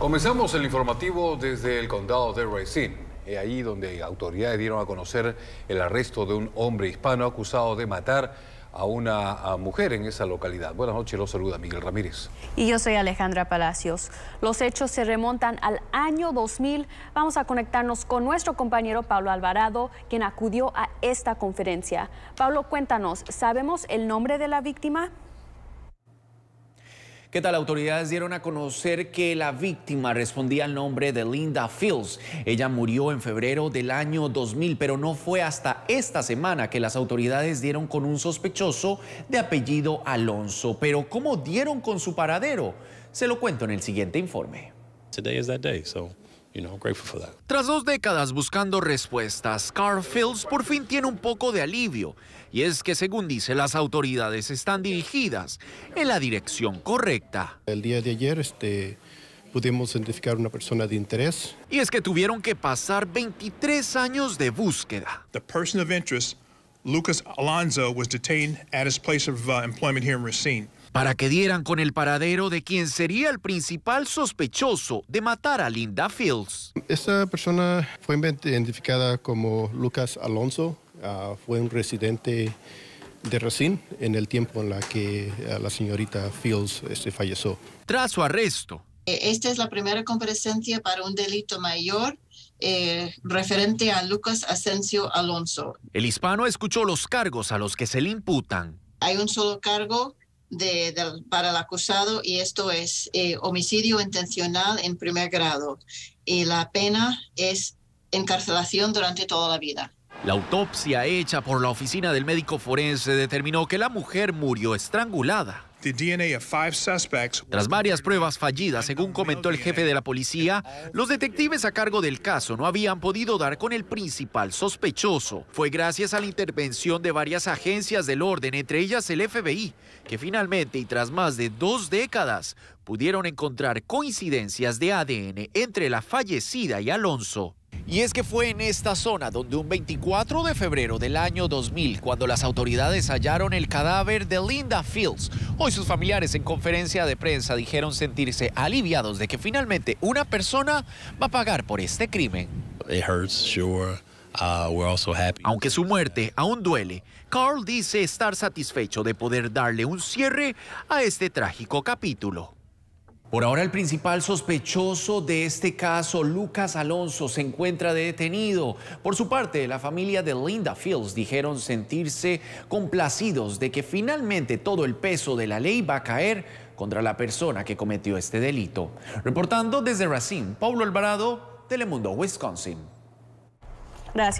Comenzamos el informativo desde el condado de Racine, ahí donde autoridades dieron a conocer el arresto de un hombre hispano acusado de matar a una mujer en esa localidad. Buenas noches, los saluda Miguel Ramírez. Y yo soy Alejandra Palacios. Los hechos se remontan al año 2000. Vamos a conectarnos con nuestro compañero Pablo Alvarado, quien acudió a esta conferencia. Pablo, cuéntanos, ¿sabemos el nombre de la víctima? ¿Qué tal? Autoridades dieron a conocer que la víctima respondía al nombre de Linda Fields. Ella murió en febrero del año 2000, pero no fue hasta esta semana que las autoridades dieron con un sospechoso de apellido Alonso. Pero ¿cómo dieron con su paradero? Se lo cuento en el siguiente informe. Tras dos décadas buscando respuestas, Carl por fin tiene un poco de alivio. Y es que, según dice, las autoridades están dirigidas en la dirección correcta. El día de ayer este, pudimos identificar una persona de interés. Y es que tuvieron que pasar 23 años de búsqueda. The person of interest, Lucas Alonso, was detained at his place of uh, employment here in Racine para que dieran con el paradero de quien sería el principal sospechoso de matar a Linda Fields. Esta persona fue identificada como Lucas Alonso, ah, fue un residente de Racine en el tiempo en la que ah, la señorita Fields este, falleció. Tras su arresto. Eh, esta es la primera comparecencia para un delito mayor eh, referente a Lucas Asensio Alonso. El hispano escuchó los cargos a los que se le imputan. Hay un solo cargo de, para el acusado y esto es eh, homicidio intencional en primer grado y la pena es encarcelación durante toda la vida. La autopsia hecha por la oficina del médico forense determinó que la mujer murió estrangulada tras varias pruebas fallidas, según comentó el jefe de la policía, los detectives a cargo del caso no habían podido dar con el principal sospechoso. Fue gracias a la intervención de varias agencias del orden, entre ellas el FBI, que finalmente y tras más de dos décadas pudieron encontrar coincidencias de ADN entre la fallecida y Alonso. Y es que fue en esta zona donde un 24 de febrero del año 2000, cuando las autoridades hallaron el cadáver de Linda Fields, hoy sus familiares en conferencia de prensa dijeron sentirse aliviados de que finalmente una persona va a pagar por este crimen. It hurts, sure. Uh, Aunque su muerte aún duele, Carl dice estar satisfecho de poder darle un cierre a este trágico capítulo. Por ahora el principal sospechoso de este caso, Lucas Alonso, se encuentra detenido. Por su parte, la familia de Linda Fields dijeron sentirse complacidos de que finalmente todo el peso de la ley va a caer contra la persona que cometió este delito. Reportando desde Racine, Pablo Alvarado, Telemundo, Wisconsin. Gracias.